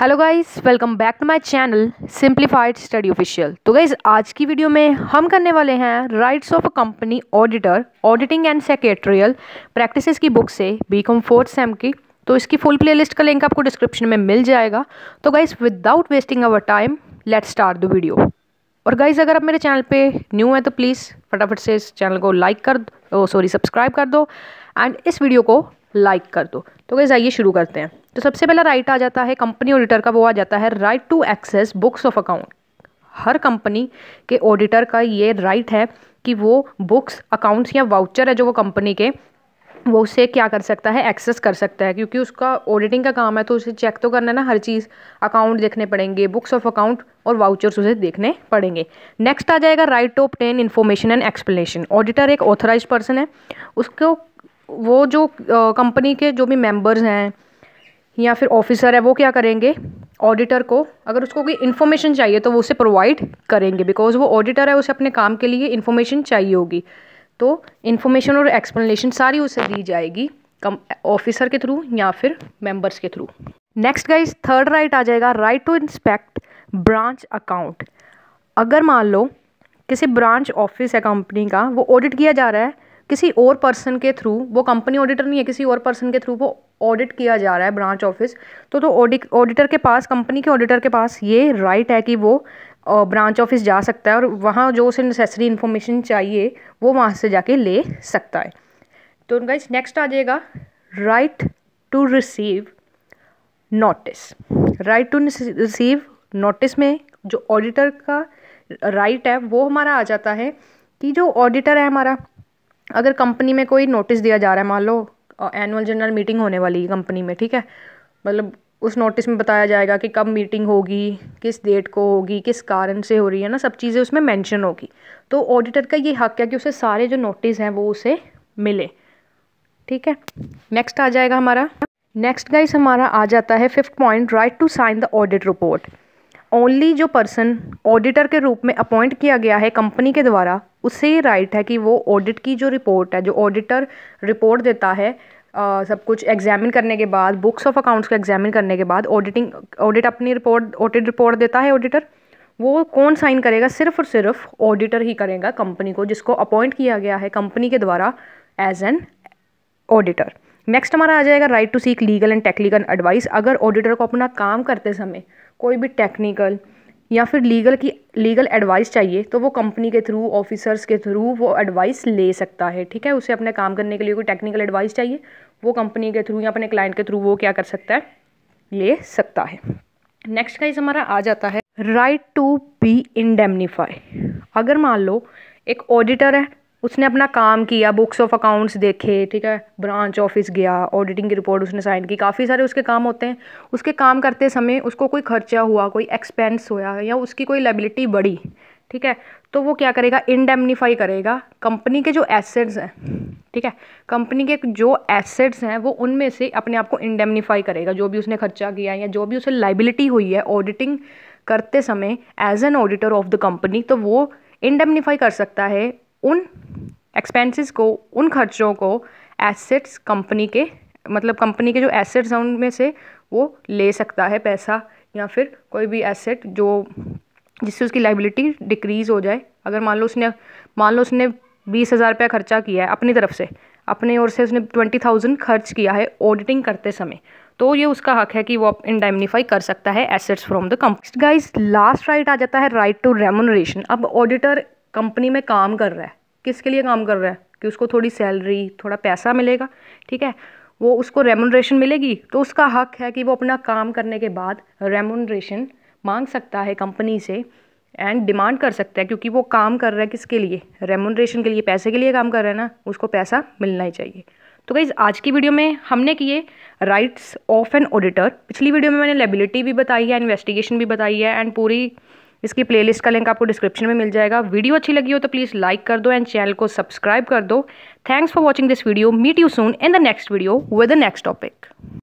hello guys welcome back to my channel simplified study official तो guys आज की video में हम करने वाले हैं rights of a company auditor auditing and secretarial practices की बुक से बी कॉम फोर्थ सेम की तो इसकी फुल प्लेलिस्ट का लिंक आपको डिस्क्रिप्शन में मिल जाएगा तो guys without wasting our time let start the video और गाइज़ अगर आप मेरे चैनल पर न्यू हैं तो प्लीज़ फटाफट से इस चैनल को लाइक कर दो सॉरी सब्सक्राइब कर दो एंड इस वीडियो को लाइक कर दो तो गाइज़ आइए शुरू करते हैं तो सबसे पहला राइट आ जाता है कंपनी ऑडिटर का वो आ जाता है right to access books of account हर कंपनी के ऑडिटर का ये राइट है कि वो बुक्स अकाउंट्स या वाउचर है जो वो कंपनी के वो उसे क्या कर सकता है एक्सेस कर सकता है क्योंकि उसका ऑडिटिंग का काम है तो उसे चेक तो करना है ना हर चीज़ अकाउंट देखने पड़ेंगे बुक्स ऑफ अकाउंट और वाउचर्स उसे देखने पड़ेंगे नेक्स्ट आ जाएगा right to obtain information and explanation auditor एक ऑथराइज पर्सन है उसको वो जो कंपनी के जो भी मेम्बर्स हैं या फिर ऑफिसर है वो क्या करेंगे ऑडिटर को अगर उसको कोई इन्फॉर्मेशन चाहिए तो वो उसे प्रोवाइड करेंगे बिकॉज वो ऑडिटर है उसे अपने काम के लिए इन्फॉर्मेशन चाहिए होगी तो इन्फॉर्मेशन और एक्सप्लेनेशन सारी उसे दी जाएगी कम ऑफिसर के थ्रू या फिर मेंबर्स के through next guys third right आ जाएगा right to inspect branch account अगर मान लो किसी ब्रांच ऑफिस है कंपनी का वो ऑडिट किया जा रहा है किसी और पर्सन के थ्रू वो कंपनी ऑडिटर नहीं है किसी और पर्सन के थ्रू वो ऑडिट किया जा रहा है ब्रांच ऑफिस तो तो ऑडिटर के पास कंपनी के ऑडिटर के पास ये राइट है कि वो ब्रांच ऑफिस जा सकता है और वहाँ जो उसे नेसेसरी इन्फॉर्मेशन चाहिए वो वहाँ से जाके ले सकता है तो उनका नेक्स्ट आ जाएगा right to receive notice right to receive notice में जो ऑडिटर का राइट right है वो हमारा आ जाता है कि जो ऑडिटर है हमारा अगर कंपनी में कोई नोटिस दिया जा रहा है मान लो एनुअल जनरल मीटिंग होने वाली है कंपनी में ठीक है मतलब उस नोटिस में बताया जाएगा कि कब मीटिंग होगी किस डेट को होगी किस कारण से हो रही है ना सब चीज़ें उसमें मेंशन होगी तो ऑडिटर का ये हक है कि उसे सारे जो नोटिस हैं वो उसे मिले ठीक है नेक्स्ट आ जाएगा हमारा नेक्स्ट गाइस हमारा आ जाता है fifth point right to sign the audit report only जो पर्सन ऑडिटर के रूप में अपॉइंट किया गया है कंपनी के द्वारा उसे ही राइट है कि वो ऑडिट की जो रिपोर्ट है जो ऑडिटर रिपोर्ट देता है आ, सब कुछ एग्जामिन करने के बाद बुक्स ऑफ अकाउंट्स को एग्जामिन करने के बाद ऑडिटिंग ऑडिट अपनी रिपोर्ट ऑडिट रिपोर्ट देता है ऑडिटर वो कौन साइन करेगा सिर्फ और सिर्फ ऑडिटर ही करेगा कंपनी को जिसको अपॉइंट किया गया है कंपनी के द्वारा एज एन ऑडिटर नेक्स्ट हमारा आ जाएगा right to seek legal and technical advice अगर ऑडिटर को अपना काम करते समय कोई भी टेक्निकल या फिर लीगल की लीगल एडवाइस चाहिए तो वो कंपनी के थ्रू ऑफिसर्स के थ्रू वो एडवाइस ले सकता है ठीक है उसे अपने काम करने के लिए कोई टेक्निकल एडवाइस चाहिए वो कंपनी के थ्रू या अपने क्लाइंट के थ्रू वो क्या कर सकता है ले सकता है नेक्स्ट का इस हमारा आ जाता है राइट टू बी इंडेमनीफाई अगर मान लो एक ऑडिटर है उसने अपना काम किया बुक्स ऑफ अकाउंट्स देखे ठीक है ब्रांच ऑफिस गया ऑडिटिंग की रिपोर्ट उसने साइन की काफ़ी सारे उसके काम होते हैं उसके काम करते समय उसको कोई खर्चा हुआ कोई एक्सपेंस हुआ या उसकी कोई लाइबिलिटी बढ़ी ठीक है तो वो क्या करेगा इंडेमनीफाई करेगा कंपनी के जो एसेट्स हैं ठीक है कंपनी के जो एसेट्स हैं वो उनमें से अपने आप को इंडेमनीफाई करेगा जो भी उसने खर्चा किया या जो भी उसे लाइबिलिटी हुई है ऑडिटिंग करते समय as an auditor of the company तो वो इंडेमनीफाई कर सकता है उन एक्सपेंसेस को उन खर्चों को एसेट्स कंपनी के मतलब कंपनी के जो एसेट्स हैं उनमें से वो ले सकता है पैसा या फिर कोई भी एसेट जो जिससे उसकी लाइबिलिटी डिक्रीज़ हो जाए अगर मान लो उसने मान लो उसने बीस हज़ार रुपया खर्चा किया है अपनी तरफ से अपने ओर से उसने ट्वेंटी थाउजेंड खर्च किया है ऑडिटिंग करते समय तो ये उसका हक है कि वो इंडाइमनीफाई कर सकता है assets from the company guys last right आ जाता है राइट टू रेमोनरेशन अब ऑडिटर कंपनी में काम कर रहा है किसके लिए काम कर रहा है कि उसको थोड़ी सैलरी थोड़ा पैसा मिलेगा ठीक है वो उसको रेमोनरेशन मिलेगी तो उसका हक है कि वो अपना काम करने के बाद रेमोनरेशन मांग सकता है कंपनी से एंड डिमांड कर सकता है क्योंकि वो काम कर रहा है किसके लिए रेमोनरेशन के लिए पैसे के लिए काम कर रहा है ना उसको पैसा मिलना ही चाहिए तो गई आज की वीडियो में हमने किए राइट्स ऑफ एन ऑडिटर पिछली वीडियो में मैंने लेबिलिटी भी बताई है इन्वेस्टिगेशन भी बताई है एंड पूरी इसकी प्लेलिस्ट का लिंक आपको डिस्क्रिप्शन में मिल जाएगा वीडियो अच्छी लगी हो तो प्लीज़ लाइक कर दो एंड चैनल को सब्सक्राइब कर दो thanks for watching this video meet you soon in the next video with the next topic